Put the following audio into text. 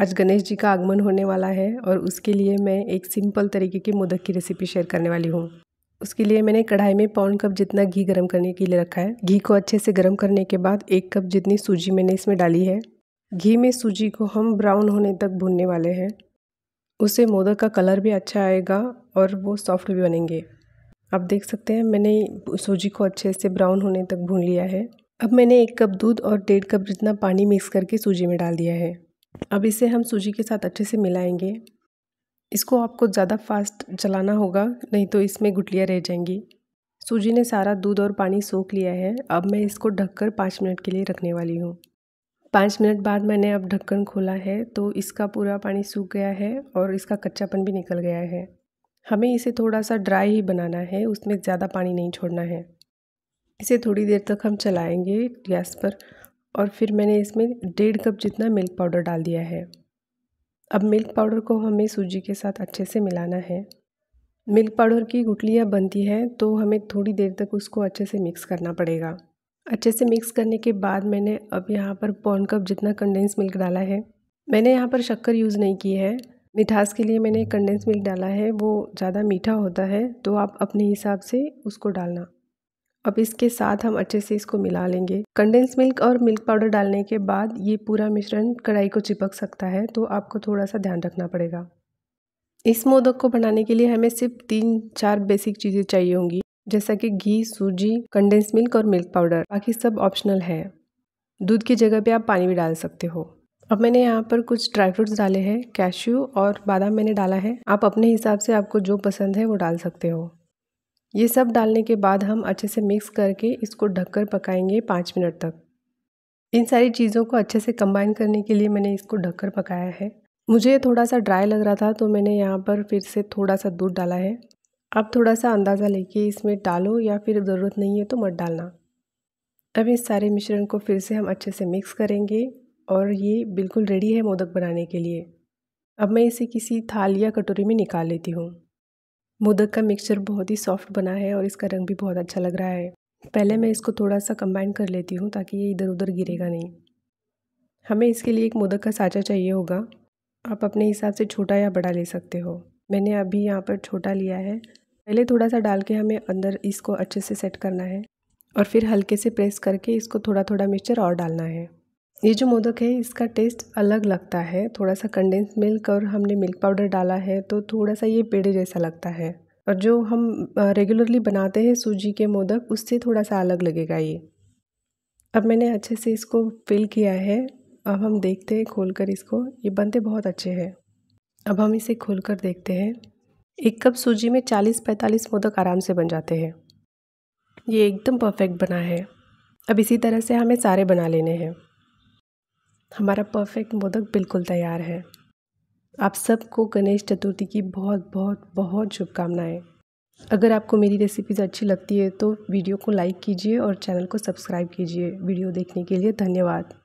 आज गणेश जी का आगमन होने वाला है और उसके लिए मैं एक सिंपल तरीके की मोदक की रेसिपी शेयर करने वाली हूँ उसके लिए मैंने कढ़ाई में पौन कप जितना घी गर्म करने के लिए रखा है घी को अच्छे से गर्म करने के बाद एक कप जितनी सूजी मैंने इसमें डाली है घी में सूजी को हम ब्राउन होने तक भूनने वाले हैं उससे मोदक का कलर भी अच्छा आएगा और वो सॉफ्ट भी बनेंगे आप देख सकते हैं मैंने सूजी को अच्छे से ब्राउन होने तक भून लिया है अब मैंने एक कप दूध और डेढ़ कप जितना पानी मिक्स करके सूजी में डाल दिया है अब इसे हम सूजी के साथ अच्छे से मिलाएंगे इसको आपको ज़्यादा फास्ट चलाना होगा नहीं तो इसमें गुटलियाँ रह जाएंगी सूजी ने सारा दूध और पानी सोख लिया है अब मैं इसको ढककर पाँच मिनट के लिए रखने वाली हूँ पाँच मिनट बाद मैंने अब ढक्कन खोला है तो इसका पूरा पानी सूख गया है और इसका कच्चापन भी निकल गया है हमें इसे थोड़ा सा ड्राई ही बनाना है उसमें ज़्यादा पानी नहीं छोड़ना है इसे थोड़ी देर तक हम चलाएंगे गैस पर और फिर मैंने इसमें डेढ़ कप जितना मिल्क पाउडर डाल दिया है अब मिल्क पाउडर को हमें सूजी के साथ अच्छे से मिलाना है मिल्क पाउडर की गुटलियाँ बनती हैं तो हमें थोड़ी देर तक उसको अच्छे से मिक्स करना पड़ेगा अच्छे से मिक्स करने के बाद मैंने अब यहाँ पर पौन कप जितना कंडेंस मिल्क डाला है मैंने यहाँ पर शक्कर यूज़ नहीं की है मिठास के लिए मैंने कंडेंस मिल्क डाला है वो ज़्यादा मीठा होता है तो आप अपने हिसाब से उसको डालना अब इसके साथ हम अच्छे से इसको मिला लेंगे कंडेंस मिल्क और मिल्क पाउडर डालने के बाद ये पूरा मिश्रण कढ़ाई को चिपक सकता है तो आपको थोड़ा सा ध्यान रखना पड़ेगा इस मोदक को बनाने के लिए हमें सिर्फ तीन चार बेसिक चीज़ें चाहिए होंगी जैसा कि घी सूजी कंडेंस मिल्क और मिल्क पाउडर बाकी सब ऑप्शनल है दूध की जगह पे आप पानी भी डाल सकते हो अब मैंने यहाँ पर कुछ ड्राई फ्रूट्स डाले हैं कैश्यू और बादाम मैंने डाला है आप अपने हिसाब से आपको जो पसंद है वो डाल सकते हो ये सब डालने के बाद हम अच्छे से मिक्स करके इसको ढककर पकाएंगे पाँच मिनट तक इन सारी चीज़ों को अच्छे से कंबाइन करने के लिए मैंने इसको ढककर पकाया है मुझे थोड़ा सा ड्राई लग रहा था तो मैंने यहाँ पर फिर से थोड़ा सा दूध डाला है अब थोड़ा सा अंदाज़ा लेके इसमें डालो या फिर ज़रूरत नहीं है तो मत डालना अब इस सारे मिश्रण को फिर से हम अच्छे से मिक्स करेंगे और ये बिल्कुल रेडी है मोदक बनाने के लिए अब मैं इसे किसी थाल या कटोरी में निकाल लेती हूँ मोदक का मिक्सचर बहुत ही सॉफ्ट बना है और इसका रंग भी बहुत अच्छा लग रहा है पहले मैं इसको थोड़ा सा कंबाइन कर लेती हूँ ताकि ये इधर उधर गिरेगा नहीं हमें इसके लिए एक मोदक का साँचा चाहिए होगा आप अपने हिसाब से छोटा या बड़ा ले सकते हो मैंने अभी यहाँ पर छोटा लिया है पहले थोड़ा सा डाल के हमें अंदर इसको अच्छे से सेट करना है और फिर हल्के से प्रेस करके इसको थोड़ा थोड़ा मिक्सचर और डालना है ये जो मोदक है इसका टेस्ट अलग लगता है थोड़ा सा कंडेंस मिल्क और हमने मिल्क पाउडर डाला है तो थोड़ा सा ये पेड़े जैसा लगता है और जो हम रेगुलरली बनाते हैं सूजी के मोदक उससे थोड़ा सा अलग लगेगा ये अब मैंने अच्छे से इसको फिल किया है अब हम देखते हैं खोल कर इसको ये बनते बहुत अच्छे हैं अब हम इसे खोल कर देखते हैं एक कप सूजी में 40-45 मोदक आराम से बन जाते हैं ये एकदम परफेक्ट बना है अब इसी तरह से हमें सारे बना लेने हैं हमारा परफेक्ट मोदक बिल्कुल तैयार है आप सबको गणेश चतुर्थी की बहुत बहुत बहुत शुभकामनाएं अगर आपको मेरी रेसिपीज़ अच्छी लगती है तो वीडियो को लाइक कीजिए और चैनल को सब्सक्राइब कीजिए वीडियो देखने के लिए धन्यवाद